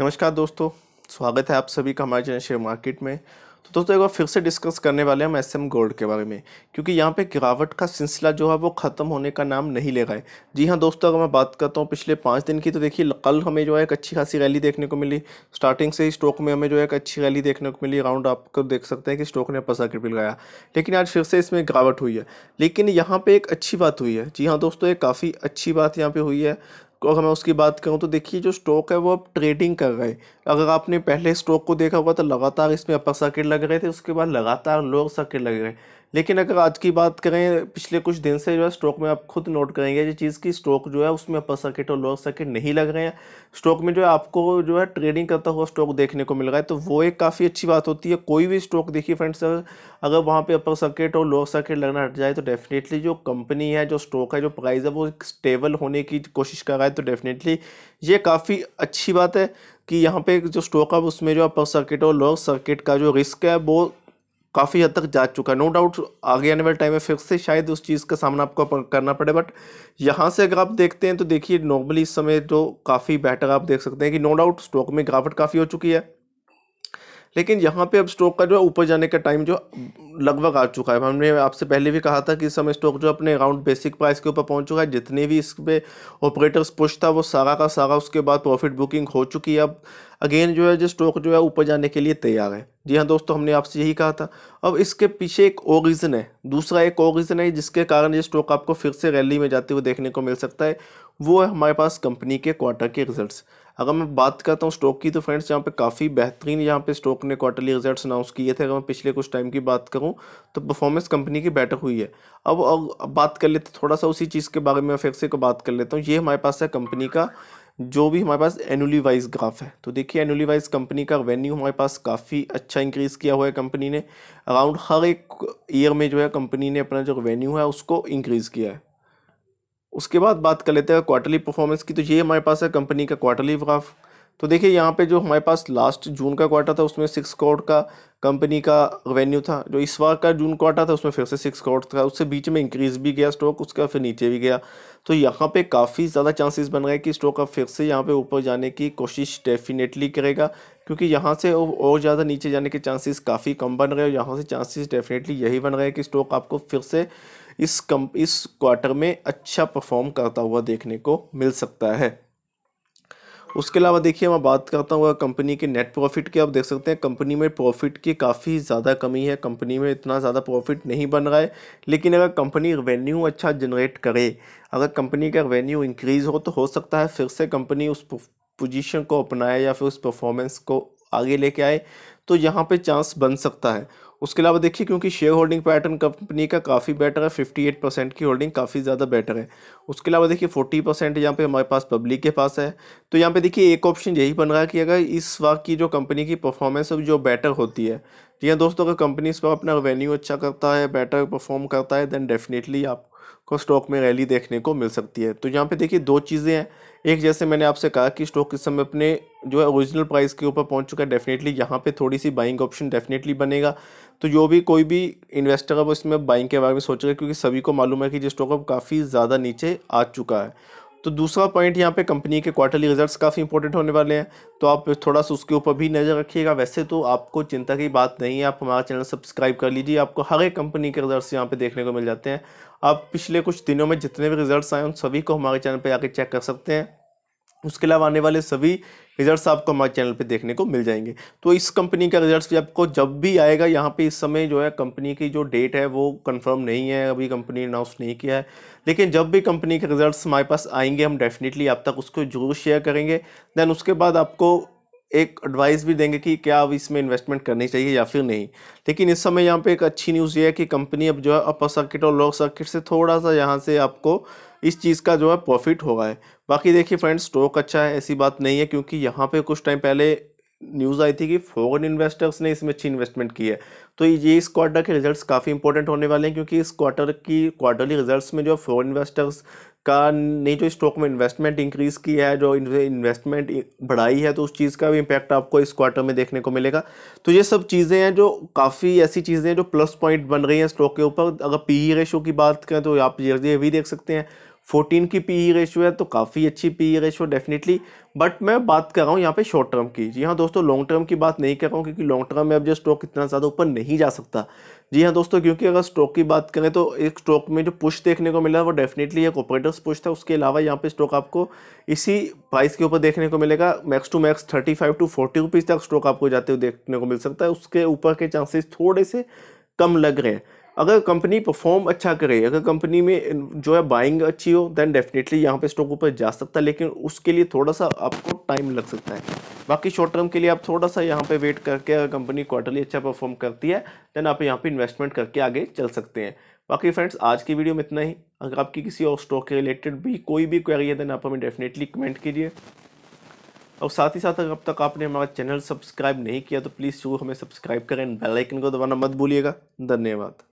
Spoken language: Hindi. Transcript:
नमस्कार दोस्तों स्वागत है आप सभी का हमारे चैनल शेयर मार्केट में तो दोस्तों एक बार फिर से डिस्कस करने वाले हम एस एम गोल्ड के बारे में क्योंकि यहाँ पे गिरावट का सिलसिला जो है वो ख़त्म होने का नाम नहीं ले रहा है जी हाँ दोस्तों अगर मैं बात करता हूँ पिछले पाँच दिन की तो देखिए कल हमें जो है एक अच्छी खासी रैली देखने को मिली स्टार्टिंग से ही स्टॉक में हमें जो है एक अच्छी रैली देखने को मिली राउंड आपको तो देख सकते हैं कि स्टॉक ने पसा गिर गया लेकिन आज फिर से इसमें गिरावट हुई है लेकिन यहाँ पर एक अच्छी बात हुई है जी हाँ दोस्तों एक काफ़ी अच्छी बात यहाँ पर हुई है अगर मैं उसकी बात करूं तो देखिए जो स्टॉक है वो अब ट्रेडिंग कर रहे अगर आपने पहले स्टॉक को देखा हुआ तो लगातार इसमें अपर सर्किट लग रहे थे उसके बाद लगातार लोअर सर्किट लग रहे लेकिन अगर आज की बात करें पिछले कुछ दिन से जो है स्ट्रोक में आप खुद नोट करेंगे ये चीज़ की स्ट्रोक जो है उसमें अपर सर्किट और लोअर सर्किट नहीं लग रहे हैं स्ट्रोक में जो है आपको जो है ट्रेडिंग करता हुआ स्टॉक देखने को मिल रहा है तो वो एक काफ़ी अच्छी बात होती है कोई भी स्टॉक देखिए फ्रेंड्स अगर वहाँ पर अपर सर्किट और लोअर सर्किट लगना हट जाए तो डेफिनेटली जो कंपनी है जो स्टॉक है जो प्राइस है वो स्टेबल होने की कोशिश कर रहा है तो डेफिनेटली ये काफ़ी अच्छी बात है कि यहाँ पे जो स्टॉक है उसमें जो अपर सर्किट और लोअर सर्किट का जो रिस्क है वो काफ़ी हद तक जा चुका है नो डाउट आगे आने वाले टाइम में फिर से शायद उस चीज़ का सामना आपको करना पड़े बट यहाँ से अगर आप देखते हैं तो देखिए नॉर्मली इस समय जो तो काफ़ी बेटर आप देख सकते हैं कि नो डाउट स्टॉक में गिरावट काफ़ी हो चुकी है लेकिन यहाँ पे अब स्टॉक का जो है ऊपर जाने का टाइम जो लगभग आ चुका है हमने आपसे पहले भी कहा था कि इस समय स्टॉक जो अपने अराउंड बेसिक प्राइस के ऊपर पहुँच चुका है जितने भी इस पर ऑपरेटर्स पुश था वो सारा का सारा उसके बाद प्रॉफिट बुकिंग हो चुकी है अब अगेन जो है जो स्टॉक जो है ऊपर जाने के लिए तैयार है जी हाँ दोस्तों हमने आपसे यही कहा था अब इसके पीछे एक और रीज़न है दूसरा एक और रीज़न है जिसके कारण ये स्टॉक आपको फिर से रैली में जाते हुए देखने को मिल सकता है वो है हमारे पास कंपनी के क्वार्टर के रिजल्ट्स अगर मैं बात करता हूँ स्टॉक की तो फ्रेंड्स यहाँ पे काफ़ी बेहतरीन यहाँ पे स्टॉक ने क्वार्टरली रिजल्ट्स अनाउंस किए थे अगर मैं पिछले कुछ टाइम की बात करूँ तो परफॉर्मेंस कंपनी की बेटर हुई है अब अब बात कर लेते थोड़ा सा उसी चीज़ के बारे में फिर से को बात कर लेता हूँ ये हमारे पास है कंपनी का जो भी हमारे पास एनुअली वाइज ग्राफ है तो देखिए एनुअली वाइज कंपनी का रेवेन्यू हमारे पास काफ़ी अच्छा इंक्रीज़ किया हुआ है कंपनी ने अराउंड हर एक ईयर में जो है कंपनी ने अपना जो रेवेन्यू है उसको इंक्रीज़ किया है उसके बाद बात कर लेते हैं क्वार्टरली परफॉर्मेंस की तो ये हमारे पास है कंपनी का क्वार्टरली ग्राफ तो देखिए यहाँ पे जो हमारे पास लास्ट जून का क्वार्टर था उसमें सिक्स करोड़ का कंपनी का रेवेन्यू था जो इस बार का जून क्वार्टर था उसमें फिर से सिक्स करोड़ था उससे बीच में इंक्रीज़ भी गया स्टॉक उसका फिर नीचे भी गया तो यहाँ पे काफ़ी ज़्यादा चांसेस बन रहे कि स्टॉक अब फिर से यहाँ पे ऊपर जाने की कोशिश डेफिनेटली करेगा क्योंकि यहाँ से और ज़्यादा नीचे जाने के चांसेस काफ़ी कम बन रहे और यहाँ से चांसेस डेफिनेटली यही बन रहे कि स्टॉक आपको फिर से इस कम इस क्वार्टर में अच्छा परफॉर्म करता हुआ देखने को मिल सकता है उसके अलावा देखिए मैं बात करता हूँ कंपनी के नेट प्रॉफिट की आप देख सकते हैं कंपनी में प्रॉफिट की काफ़ी ज़्यादा कमी है कंपनी में इतना ज़्यादा प्रॉफिट नहीं बन रहा है लेकिन अगर कंपनी रेवेन्यू अच्छा जनरेट करे अगर कंपनी का रेवेन्यू इंक्रीज़ हो तो हो सकता है फिर से कंपनी उस पोजीशन को अपनाए या फिर उस परफॉर्मेंस को आगे लेके आए तो यहाँ पे चांस बन सकता है उसके अलावा देखिए क्योंकि शेयर होल्डिंग पैटर्न कंपनी का काफ़ी बेटर है फिफ्टी एट परसेंट की होल्डिंग काफ़ी ज़्यादा बेटर है उसके अलावा देखिए फोर्टी परसेंट यहाँ पर हमारे पास पब्लिक के पास है तो यहाँ पे देखिए एक ऑप्शन यही बन रहा है कि अगर इस वक्त की जो कंपनी की परफॉर्मेंस है जो बेटर होती है जी हाँ दोस्तों अगर कंपनी इस अपना रेवेन्यू अच्छा करता है बेटर परफॉर्म करता है देन डेफिनेटली आप को स्टॉक में रैली देखने को मिल सकती है तो यहाँ पे देखिए दो चीज़ें हैं एक जैसे मैंने आपसे कहा कि स्टॉक इस समय अपने जो है ओरिजिनल प्राइस के ऊपर पहुंच चुका है डेफिनेटली यहाँ पे थोड़ी सी बाइंग ऑप्शन डेफिनेटली बनेगा तो जो भी कोई भी इन्वेस्टर है वो इसमें बाइंग के बारे में सोचेगा क्योंकि सभी को मालूम है कि जो स्टॉक अब काफ़ी ज़्यादा नीचे आ चुका है तो दूसरा पॉइंट यहाँ पे कंपनी के क्वार्टरली रिजल्ट्स काफ़ी इंपॉर्टेंट होने वाले हैं तो आप थोड़ा सा उसके ऊपर भी नज़र रखिएगा वैसे तो आपको चिंता की बात नहीं है आप हमारा चैनल सब्सक्राइब कर लीजिए आपको हर एक कंपनी के रिजल्ट्स यहाँ पे देखने को मिल जाते हैं आप पिछले कुछ दिनों में जितने भी रिज़ल्ट आए उन सभी को हमारे चैनल पर आकर चेक कर सकते हैं उसके अलावा आने वाले सभी रिजल्ट्स आपको हमारे चैनल पे देखने को मिल जाएंगे तो इस कंपनी का रिजल्ट्स भी आपको जब भी आएगा यहाँ पे इस समय जो है कंपनी की जो डेट है वो कंफर्म नहीं है अभी कंपनी अनाउंस नहीं किया है लेकिन जब भी कंपनी के रिजल्ट्स हमारे पास आएंगे हम डेफिनेटली आप तक उसको जरूर शेयर करेंगे दैन उसके बाद आपको एक एडवाइस भी देंगे कि क्या अब इसमें इन्वेस्टमेंट करनी चाहिए या फिर नहीं लेकिन इस समय यहाँ पे एक अच्छी न्यूज़ ये है कि कंपनी अब जो है अपर सर्किट और लोअर सर्किट से थोड़ा सा यहाँ से आपको इस चीज़ का जो है प्रॉफिट होगा है बाकी देखिए फ्रेंड्स स्टॉक अच्छा है ऐसी बात नहीं है क्योंकि यहाँ पे कुछ टाइम पहले न्यूज़ आई थी कि फॉरन इन्वेस्टर्स ने इसमें अच्छी इन्वेस्टमेंट की है तो ये इस क्वार्टर के रिजल्ट्स काफ़ी इंपॉर्टेंट होने वाले हैं क्योंकि इस क्वार्टर की क्वार्टरली रिजल्ट्स में जो फॉरन इन्वेस्टर्स का ने जो स्टॉक में इन्वेस्टमेंट इंक्रीज़ की है जो इन्वेस्टमेंट बढ़ाई है तो उस चीज़ का भी इम्पैक्ट आपको इस क्वार्टर में देखने को मिलेगा तो ये सब चीज़ें हैं जो काफ़ी ऐसी चीज़ें हैं जो प्लस पॉइंट बन रही हैं स्टॉक के ऊपर अगर पी ई रेशो की बात करें तो आप ये भी देख सकते हैं फोर्टीन की पी ई रेशियो है तो काफ़ी अच्छी P E ratio definitely but मैं बात कर रहा हूँ यहाँ पे शॉर्ट टर्म की जी हाँ दोस्तों लॉन्ग टर्म की बात नहीं कर रहा हूँ क्योंकि लॉन्ग टर्म में अब जो स्टॉक इतना ज़्यादा ऊपर नहीं जा सकता जी हाँ दोस्तों क्योंकि अगर स्टॉक की बात करें तो एक स्टॉक में जो पुश देखने को मिला वो डेफिनेटली एक ऑपरेटर्स पुश था उसके अलावा यहाँ पे स्टॉक आपको इसी प्राइस के ऊपर देखने को मिलेगा max to max thirty five to forty rupees तक स्टॉक आपको जाते हुए देखने को मिल सकता है उसके ऊपर के चांसेस थोड़े से कम लग रहे हैं अगर कंपनी परफॉर्म अच्छा करे अगर कंपनी में जो है बाइंग अच्छी हो देन डेफिनेटली यहाँ पे स्टॉक ऊपर जा सकता है लेकिन उसके लिए थोड़ा सा आपको टाइम लग सकता है बाकी शॉर्ट टर्म के लिए आप थोड़ा सा यहाँ पे वेट करके अगर कंपनी क्वार्टरली अच्छा परफॉर्म करती है देन आप यहाँ पे इन्वेस्टमेंट करके आगे चल सकते हैं बाकी फ्रेंड्स आज की वीडियो में इतना ही अगर आपकी किसी और स्टॉक के रिलेटेड भी कोई भी क्वेरी है देन आप हमें डेफिनेटली कमेंट कीजिए और साथ ही साथ अगर अब तक आपने हमारा चैनल सब्सक्राइब नहीं किया तो प्लीज़ जरूर हमें सब्सक्राइब करें बेल आइकन को दबाना मत भूलिएगा धन्यवाद